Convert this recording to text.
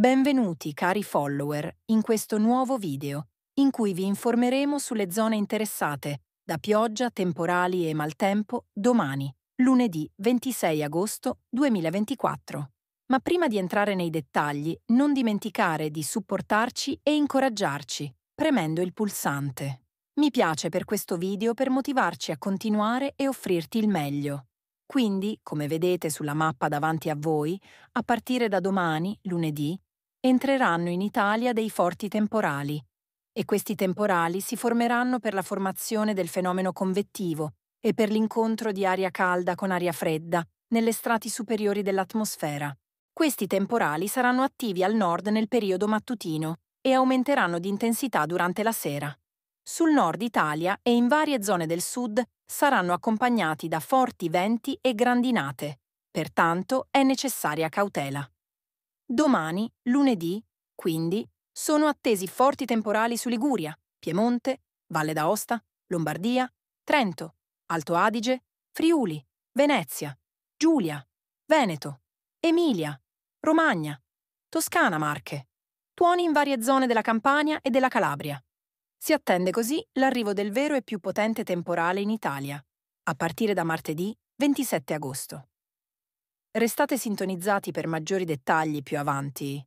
Benvenuti cari follower in questo nuovo video in cui vi informeremo sulle zone interessate da pioggia, temporali e maltempo domani, lunedì 26 agosto 2024. Ma prima di entrare nei dettagli, non dimenticare di supportarci e incoraggiarci premendo il pulsante. Mi piace per questo video per motivarci a continuare e offrirti il meglio. Quindi, come vedete sulla mappa davanti a voi, a partire da domani, lunedì, entreranno in Italia dei forti temporali e questi temporali si formeranno per la formazione del fenomeno convettivo e per l'incontro di aria calda con aria fredda nelle strati superiori dell'atmosfera. Questi temporali saranno attivi al nord nel periodo mattutino e aumenteranno di intensità durante la sera. Sul nord Italia e in varie zone del sud saranno accompagnati da forti venti e grandinate, pertanto è necessaria cautela. Domani, lunedì, quindi, sono attesi forti temporali su Liguria, Piemonte, Valle d'Aosta, Lombardia, Trento, Alto Adige, Friuli, Venezia, Giulia, Veneto, Emilia, Romagna, Toscana Marche, tuoni in varie zone della Campania e della Calabria. Si attende così l'arrivo del vero e più potente temporale in Italia, a partire da martedì 27 agosto. Restate sintonizzati per maggiori dettagli più avanti.